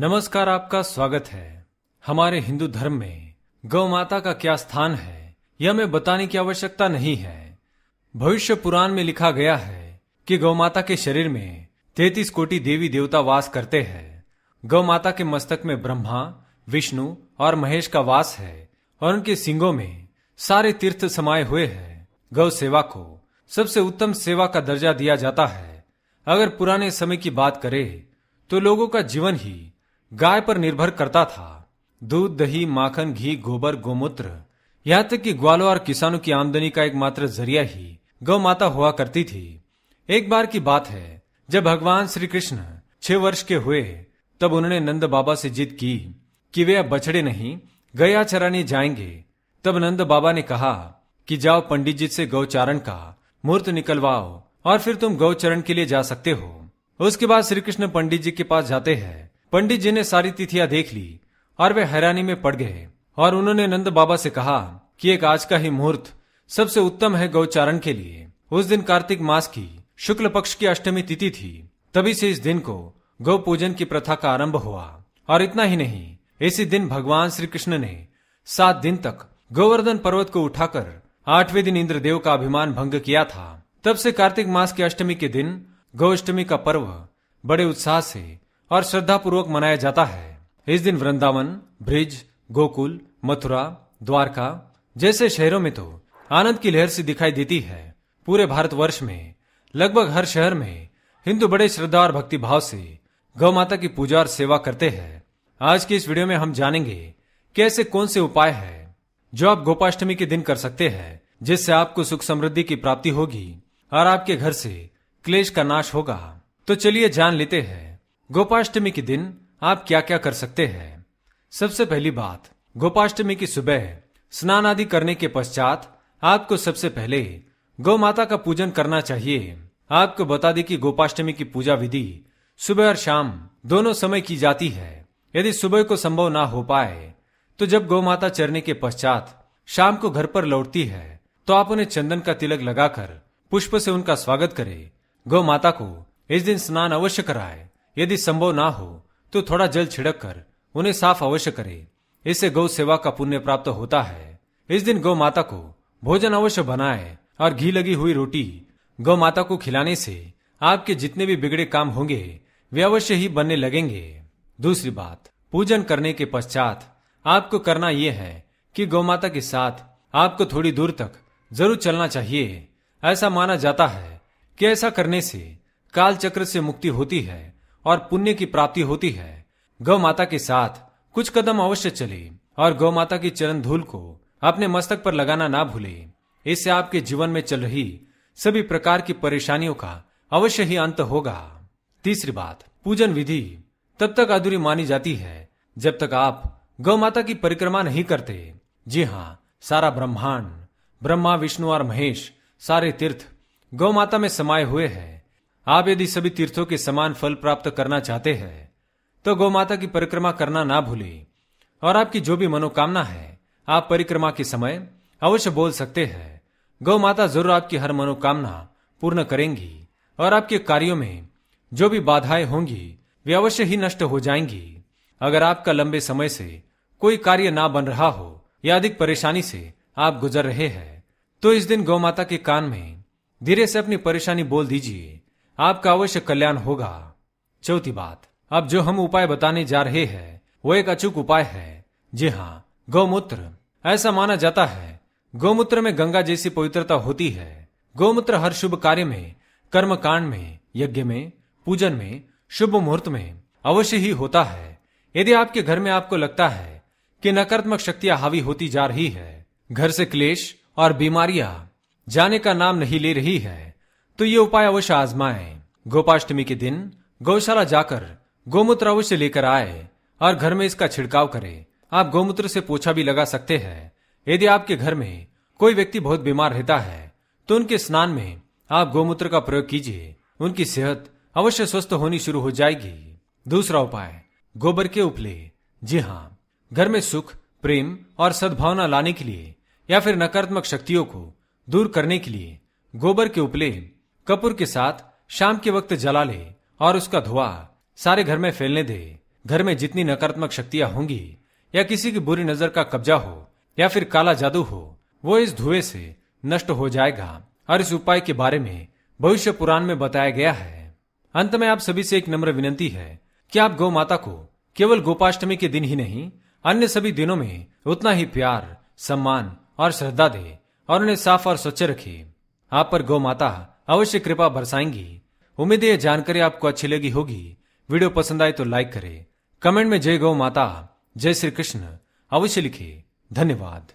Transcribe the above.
नमस्कार आपका स्वागत है हमारे हिंदू धर्म में गौ माता का क्या स्थान है यह हमें बताने की आवश्यकता नहीं है भविष्य पुराण में लिखा गया है कि गौ माता के शरीर में तैतीस कोटि देवी देवता वास करते हैं गौ माता के मस्तक में ब्रह्मा विष्णु और महेश का वास है और उनके सिंगों में सारे तीर्थ समाये हुए हैं गौ सेवा को सबसे उत्तम सेवा का दर्जा दिया जाता है अगर पुराने समय की बात करें तो लोगों का जीवन ही गाय पर निर्भर करता था दूध दही माखन घी गोबर गोमूत्र यहाँ तक कि ग्वालों और किसानों की आमदनी का एकमात्र जरिया ही गौ माता हुआ करती थी एक बार की बात है जब भगवान श्री कृष्ण छह वर्ष के हुए तब उन्होंने नंद बाबा से जिद की कि वे अब बछड़े नहीं गया चराने जाएंगे तब नंद बाबा ने कहा कि जाओ पंडित जी से गौचारण का मूर्त निकलवाओ और फिर तुम गौचरण के लिए जा सकते हो उसके बाद श्री कृष्ण पंडित जी के पास जाते हैं पंडित जी ने सारी तिथियां देख ली और वे हैरानी में पड़ गए और उन्होंने नंद बाबा से कहा कि एक आज का ही मुहूर्त सबसे उत्तम है गौचारण के लिए उस दिन कार्तिक मास की शुक्ल पक्ष की अष्टमी तिथि थी तभी से इस दिन को गौ पूजन की प्रथा का आरंभ हुआ और इतना ही नहीं इसी दिन भगवान श्री कृष्ण ने सात दिन तक गोवर्धन पर्वत को उठाकर आठवें दिन इंद्रदेव का अभिमान भंग किया था तब से कार्तिक मास की अष्टमी के दिन गौ अष्टमी का पर्व बड़े उत्साह से और श्रद्धापूर्वक मनाया जाता है इस दिन वृंदावन ब्रिज गोकुल मथुरा द्वारका जैसे शहरों में तो आनंद की लहर सी दिखाई देती है पूरे भारत वर्ष में लगभग हर शहर में हिंदू बड़े श्रद्धा और भक्ति भाव से गौ माता की पूजा और सेवा करते हैं आज की इस वीडियो में हम जानेंगे कैसे ऐसे कौन से उपाय है जो आप गोपाष्टमी के दिन कर सकते हैं जिससे आपको सुख समृद्धि की प्राप्ति होगी और आपके घर से क्लेश का नाश होगा तो चलिए जान लेते हैं गोपाष्टमी के दिन आप क्या क्या कर सकते हैं सबसे पहली बात गोपाष्टमी की सुबह स्नान आदि करने के पश्चात आपको सबसे पहले गौ माता का पूजन करना चाहिए आपको बता दें कि गोपाष्टमी की पूजा विधि सुबह और शाम दोनों समय की जाती है यदि सुबह को संभव ना हो पाए तो जब गौ माता चरने के पश्चात शाम को घर पर लौटती है तो आप उन्हें चंदन का तिलक लगाकर पुष्प से उनका स्वागत करें गौ माता को इस दिन स्नान अवश्य कराए यदि संभव ना हो तो थोड़ा जल छिड़क कर उन्हें साफ अवश्य करे इससे गौ सेवा का पुण्य प्राप्त होता है इस दिन गौ माता को भोजन अवश्य बनाए और घी लगी हुई रोटी गौ माता को खिलाने से आपके जितने भी बिगड़े काम होंगे वे अवश्य ही बनने लगेंगे दूसरी बात पूजन करने के पश्चात आपको करना यह है कि गौ माता के साथ आपको थोड़ी दूर तक जरूर चलना चाहिए ऐसा माना जाता है कि ऐसा करने से काल चक्र से मुक्ति होती है और पुण्य की प्राप्ति होती है गौ माता के साथ कुछ कदम अवश्य चले और गौ माता की चरण धूल को अपने मस्तक पर लगाना ना भूले इससे आपके जीवन में चल रही सभी प्रकार की परेशानियों का अवश्य ही अंत होगा तीसरी बात पूजन विधि तब तक अधूरी मानी जाती है जब तक आप गौ माता की परिक्रमा नहीं करते जी हाँ सारा ब्रह्मांड ब्रह्मा विष्णु और महेश सारे तीर्थ गौ माता में समाये हुए हैं आप यदि सभी तीर्थों के समान फल प्राप्त करना चाहते हैं तो गौमाता की परिक्रमा करना ना भूलें और आपकी जो भी मनोकामना है आप परिक्रमा के समय अवश्य बोल सकते हैं गौ माता जरूर आपकी हर मनोकामना पूर्ण करेंगी और आपके कार्यों में जो भी बाधाएं होंगी वे अवश्य ही नष्ट हो जाएंगी अगर आपका लंबे समय से कोई कार्य ना बन रहा हो या अधिक परेशानी से आप गुजर रहे हैं तो इस दिन गौ माता के कान में धीरे से अपनी परेशानी बोल दीजिए आपका अवश्य कल्याण होगा चौथी बात अब जो हम उपाय बताने जा रहे हैं वो एक अचूक उपाय है जी हाँ गौमूत्र ऐसा माना जाता है गौमूत्र में गंगा जैसी पवित्रता होती है गौमूत्र हर शुभ कार्य में कर्म कांड में यज्ञ में पूजन में शुभ मुहूर्त में अवश्य ही होता है यदि आपके घर में आपको लगता है कि नकारात्मक शक्तियां हावी होती जा रही है घर से क्लेश और बीमारियां जाने का नाम नहीं ले रही है तो ये उपाय अवश्य आजमाएं गोपाष्टमी के दिन गौशाला जाकर गोमूत्र अवश्य लेकर आए और घर में इसका छिड़काव करें आप गोमूत्र से पोछा भी लगा सकते हैं यदि आपके घर में कोई व्यक्ति बहुत बीमार रहता है तो उनके स्नान में आप गोमूत्र का प्रयोग कीजिए उनकी सेहत अवश्य स्वस्थ होनी शुरू हो जाएगी दूसरा उपाय गोबर के उपले जी हाँ घर में सुख प्रेम और सद्भावना लाने के लिए या फिर नकारात्मक शक्तियों को दूर करने के लिए गोबर के उपले कपूर के साथ शाम के वक्त जला ले और उसका धुआं सारे घर में फैलने दे घर में जितनी नकारात्मक शक्तियां होंगी या किसी की बुरी नजर का कब्जा हो या फिर काला जादू हो वो इस धुएं से नष्ट हो जाएगा और इस उपाय के बारे में भविष्य पुराण में बताया गया है अंत में आप सभी से एक नम्र विनती है कि आप गौ माता को केवल गोपाष्टमी के दिन ही नहीं अन्य सभी दिनों में उतना ही प्यार सम्मान और श्रद्धा दे और उन्हें साफ और स्वच्छ रखे आप पर गौ माता अवश्य कृपा बरसाएंगी उम्मीद ये जानकारी आपको अच्छी लगी होगी वीडियो पसंद आए तो लाइक करें कमेंट में जय गौ माता जय श्री कृष्ण अवश्य लिखे धन्यवाद